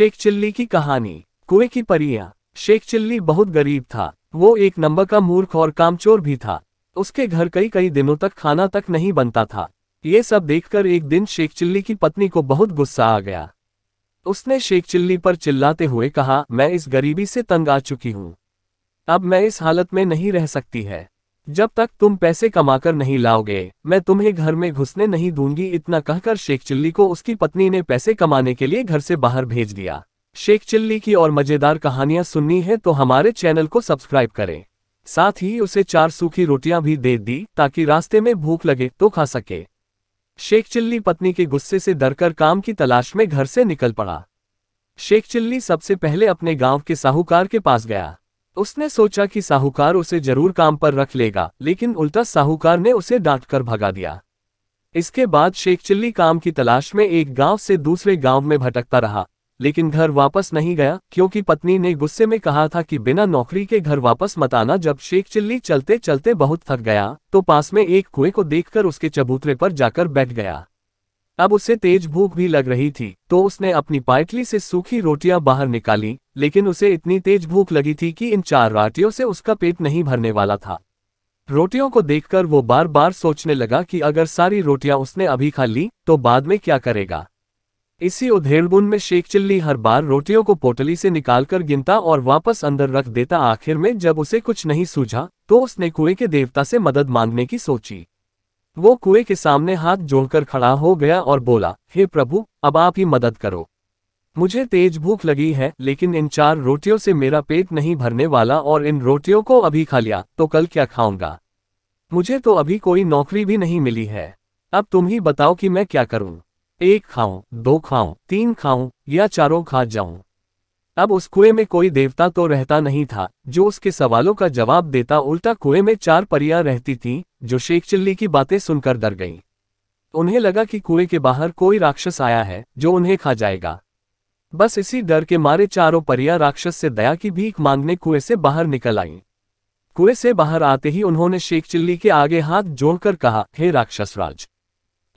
Sheikh chilli की कहानी कुएं की परियां शेख चिल्ली बहुत गरीब था वो एक नंबर का मूर्ख और कामचोर भी था उसके घर कई कई दिनों तक खाना तक नहीं बनता था ये सब देखकर एक दिन शेख चिल्ली की पत्नी को बहुत गुस्सा आ गया उसने शेख चिल्ली पर चिल्लाते हुए कहा मैं इस गरीबी से तंग आ चुकी हूँ अब मैं इस हालत में नहीं रह सकती है जब तक तुम पैसे कमाकर नहीं लाओगे मैं तुम्हें घर में घुसने नहीं दूंगी इतना कहकर शेख चिल्ली को उसकी पत्नी ने पैसे कमाने के लिए घर से बाहर भेज दिया शेख चिल्ली की और मज़ेदार कहानियां सुननी है तो हमारे चैनल को सब्सक्राइब करें साथ ही उसे चार सूखी रोटियां भी दे दी ताकि रास्ते में भूख लगे तो खा सके शेख चिल्ली पत्नी के गुस्से से डरकर काम की तलाश में घर से निकल पड़ा शेख चिल्ली सबसे पहले अपने गांव के साहूकार के पास गया उसने सोचा कि साहूकार उसे जरूर काम पर रख लेगा लेकिन उल्टा साहूकार ने उसे डांटकर भगा दिया इसके बाद शेख चिल्ली काम की तलाश में एक गांव से दूसरे गांव में भटकता रहा लेकिन घर वापस नहीं गया क्योंकि पत्नी ने गुस्से में कहा था कि बिना नौकरी के घर वापस मत आना जब शेख चिल्ली चलते चलते बहुत थक गया तो पास में एक कुएं को देखकर उसके चबूतरे पर जाकर बैठ गया अब उसे तेज भूख भी लग रही थी तो उसने अपनी पाइटली से सूखी रोटियां बाहर निकाली लेकिन उसे इतनी तेज भूख लगी थी कि इन चार रोटियों से उसका पेट नहीं भरने वाला था रोटियों को देखकर वो बार बार सोचने लगा कि अगर सारी रोटियां उसने अभी खा ली तो बाद में क्या करेगा इसी उधेड़बुन में शेख चिल्ली हर बार रोटियों को पोटली से निकालकर गिनता और वापस अंदर रख देता आखिर में जब उसे कुछ नहीं सूझा तो उसने कुएं के देवता से मदद मांगने की सोची वो कुएं के सामने हाथ जोड़कर खड़ा हो गया और बोला हे प्रभु अब आप ही मदद करो मुझे तेज भूख लगी है लेकिन इन चार रोटियों से मेरा पेट नहीं भरने वाला और इन रोटियों को अभी खा लिया तो कल क्या खाऊंगा मुझे तो अभी कोई नौकरी भी नहीं मिली है अब तुम ही बताओ कि मैं क्या करूं एक खाऊं दो खाऊं तीन खाऊं या चारों खा जाऊं अब उस कुएं में कोई देवता तो रहता नहीं था जो उसके सवालों का जवाब देता उल्टा कुएं में चार परियां रहती थीं, जो शेख चिल्ली की बातें सुनकर डर गईं। उन्हें लगा कि कुएं के बाहर कोई राक्षस आया है जो उन्हें खा जाएगा बस इसी डर के मारे चारों परियां राक्षस से दया की भीख मांगने कुएं से बाहर निकल आईं। कुएं से बाहर आते ही उन्होंने शेख चिल्ली के आगे हाथ जोड़कर कहा हे राक्षस राज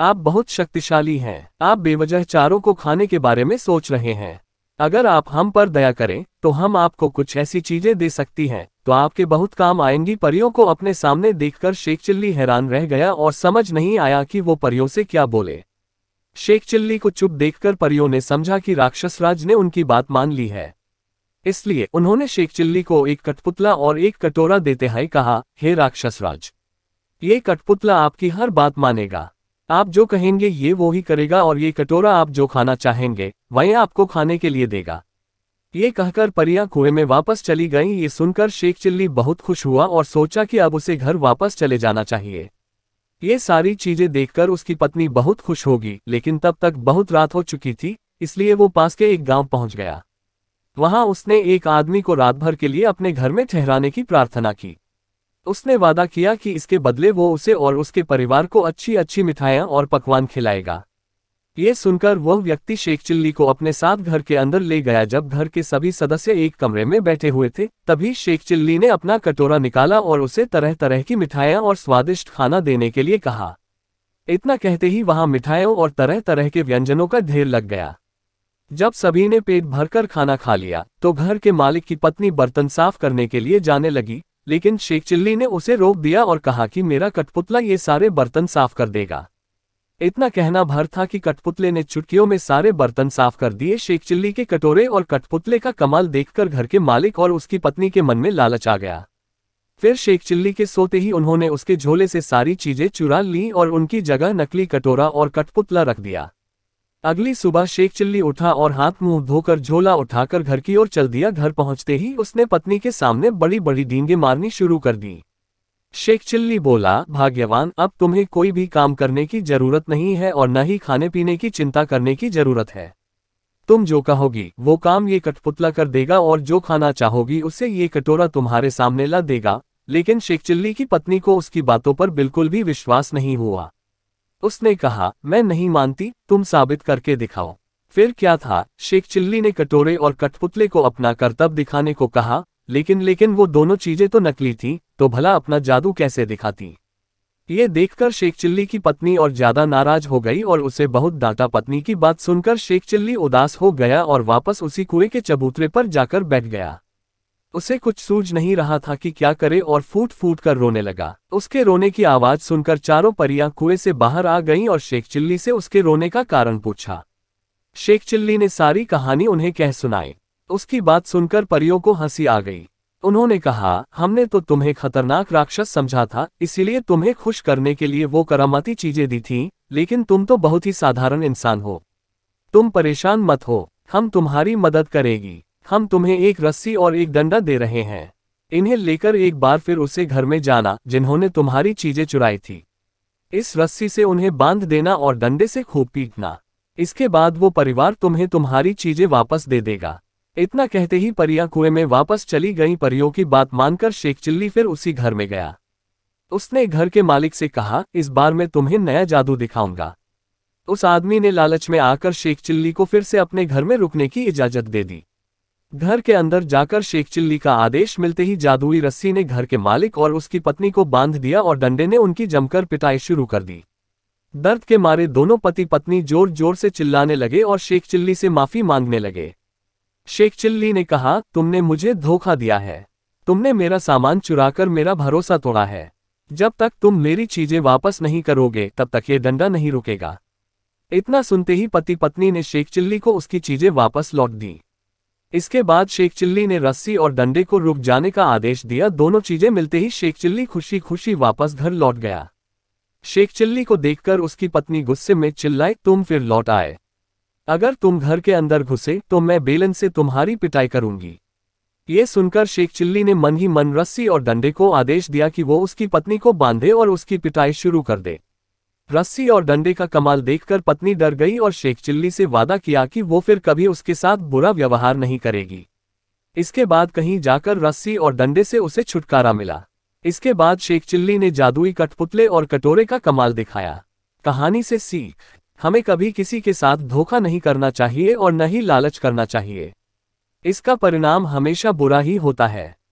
आप बहुत शक्तिशाली हैं आप बेवजह चारों को खाने के बारे में सोच रहे हैं अगर आप हम पर दया करें तो हम आपको कुछ ऐसी चीजें दे सकती हैं तो आपके बहुत काम आएंगी परियों को अपने सामने देखकर शेख चिल्ली हैरान रह गया और समझ नहीं आया कि वो परियों से क्या बोले शेख चिल्ली को चुप देखकर परियों ने समझा कि राक्षसराज ने उनकी बात मान ली है इसलिए उन्होंने शेख चिल्ली को एक कठपुतला और एक कटोरा देते हैं कहा हे राक्षसराज ये कठपुतला आपकी हर बात मानेगा आप जो कहेंगे ये वो ही करेगा और ये कटोरा आप जो खाना चाहेंगे वही आपको खाने के लिए देगा ये कहकर परिया कुएं में वापस चली गई ये सुनकर शेख चिल्ली बहुत खुश हुआ और सोचा कि अब उसे घर वापस चले जाना चाहिए ये सारी चीजें देखकर उसकी पत्नी बहुत खुश होगी लेकिन तब तक बहुत रात हो चुकी थी इसलिए वो पास के एक गांव पहुंच गया वहां उसने एक आदमी को रात भर के लिए अपने घर में ठहराने की प्रार्थना की उसने वादा किया कि इसके बदले वो उसे और उसके परिवार को अच्छी अच्छी मिठाइयां और पकवान खिलाएगा ये सुनकर वह व्यक्ति शेख चिल्ली को अपने साथ घर के अंदर ले गया जब घर के सभी सदस्य एक कमरे में बैठे हुए थे तभी शेख चिल्ली ने अपना कटोरा निकाला और उसे तरह तरह की मिठाइयां और स्वादिष्ट खाना देने के लिए कहा इतना कहते ही वहां मिठाइयों और तरह तरह के व्यंजनों का ढेर लग गया जब सभी ने पेट भरकर खाना खा लिया तो घर के मालिक की पत्नी बर्तन साफ करने के लिए जाने लगी लेकिन शेख चिल्ली ने उसे रोक दिया और कहा कि मेरा कठपुतला ये सारे बर्तन साफ कर देगा इतना कहना भर था कि कठपुतले ने चुटकियों में सारे बर्तन साफ कर दिए शेख चिल्ली के कटोरे और कठपुतले का कमाल देखकर घर के मालिक और उसकी पत्नी के मन में लालच आ गया फिर शेख चिल्ली के सोते ही उन्होंने उसके झोले से सारी चीजें चुरा ली और उनकी जगह नकली कटोरा और कठपुतला रख दिया अगली सुबह शेख चिल्ली उठा और हाथ मुंह धोकर झोला उठाकर घर की ओर चल दिया घर पहुंचते ही उसने पत्नी के सामने बड़ी बड़ी डींगे मारनी शुरू कर दी शेख चिल्ली बोला भाग्यवान अब तुम्हें कोई भी काम करने की जरूरत नहीं है और न ही खाने पीने की चिंता करने की जरूरत है तुम जो कहोगी वो काम ये कठपुतला कर देगा और जो खाना चाहोगी उसे ये कटोरा तुम्हारे सामने ला देगा लेकिन शेख चिल्ली की पत्नी को उसकी बातों पर बिल्कुल भी विश्वास नहीं हुआ उसने कहा मैं नहीं मानती तुम साबित करके दिखाओ फिर क्या था शेख चिल्ली ने कटोरे और कठपुतले को अपना कर्तव्य दिखाने को कहा लेकिन लेकिन वो दोनों चीजें तो नकली थी तो भला अपना जादू कैसे दिखाती ये देखकर शेख चिल्ली की पत्नी और ज्यादा नाराज हो गई और उसे बहुत डांटा पत्नी की बात सुनकर शेख चिल्ली उदास हो गया और वापस उसी कुएं के चबूतरे पर जाकर बैठ गया उसे कुछ सूझ नहीं रहा था कि क्या करे और फूट फूट कर रोने लगा उसके रोने की आवाज सुनकर चारों परियां कुएं से बाहर आ गईं और शेख चिल्ली से उसके रोने का कारण पूछा शेख चिल्ली ने सारी कहानी उन्हें कह सुनाई उसकी बात सुनकर परियों को हंसी आ गई उन्होंने कहा हमने तो तुम्हें खतरनाक राक्षस समझा था इसीलिए तुम्हें खुश करने के लिए वो करामती चीजें दी थीं लेकिन तुम तो बहुत ही साधारण इंसान हो तुम परेशान मत हो हम तुम्हारी मदद करेगी हम तुम्हें एक रस्सी और एक डंडा दे रहे हैं इन्हें लेकर एक बार फिर उसे घर में जाना जिन्होंने तुम्हारी चीजें चुराई थी इस रस्सी से उन्हें बांध देना और डंडे से खूब पीटना इसके बाद वो परिवार तुम्हें तुम्हारी चीजें वापस दे देगा इतना कहते ही परिया कुएं में वापस चली गई परियों की बात मानकर शेख चिल्ली फिर उसी घर में गया उसने घर के मालिक से कहा इस बार मैं तुम्हें नया जादू दिखाऊंगा उस आदमी ने लालच में आकर शेख चिल्ली को फिर से अपने घर में रुकने की इजाजत दे दी घर के अंदर जाकर शेख चिल्ली का आदेश मिलते ही जादुई रस्सी ने घर के मालिक और उसकी पत्नी को बांध दिया और डंडे ने उनकी जमकर पिटाई शुरू कर दी दर्द के मारे दोनों पति पत्नी जोर जोर से चिल्लाने लगे और शेख चिल्ली से माफी मांगने लगे शेख चिल्ली ने कहा तुमने मुझे धोखा दिया है तुमने मेरा सामान चुराकर मेरा भरोसा तोड़ा है जब तक तुम मेरी चीजें वापस नहीं करोगे तब तक ये डंडा नहीं रुकेगा इतना सुनते ही पति पत्नी ने शेख चिल्ली को उसकी चीजें वापस लौट दी इसके बाद शेख चिल्ली ने रस्सी और डंडे को रुक जाने का आदेश दिया दोनों चीजें मिलते ही शेख चिल्ली खुशी खुशी वापस घर लौट गया शेख चिल्ली को देखकर उसकी पत्नी गुस्से में चिल्लाए तुम फिर लौट आए अगर तुम घर के अंदर घुसे तो मैं बेलन से तुम्हारी पिटाई करूंगी ये सुनकर शेख चिल्ली ने मन ही मन रस्सी और डंडे को आदेश दिया कि वो उसकी पत्नी को बांधे और उसकी पिटाई शुरू कर दे रस्सी और डंडे का कमाल देखकर पत्नी डर गई और शेख चिल्ली से वादा किया कि वो फिर कभी उसके साथ बुरा व्यवहार नहीं करेगी इसके बाद कहीं जाकर रस्सी और डंडे से उसे छुटकारा मिला इसके बाद शेख चिल्ली ने जादुई कठपुतले और कटोरे का कमाल दिखाया कहानी से सीख हमें कभी किसी के साथ धोखा नहीं करना चाहिए और न ही लालच करना चाहिए इसका परिणाम हमेशा बुरा ही होता है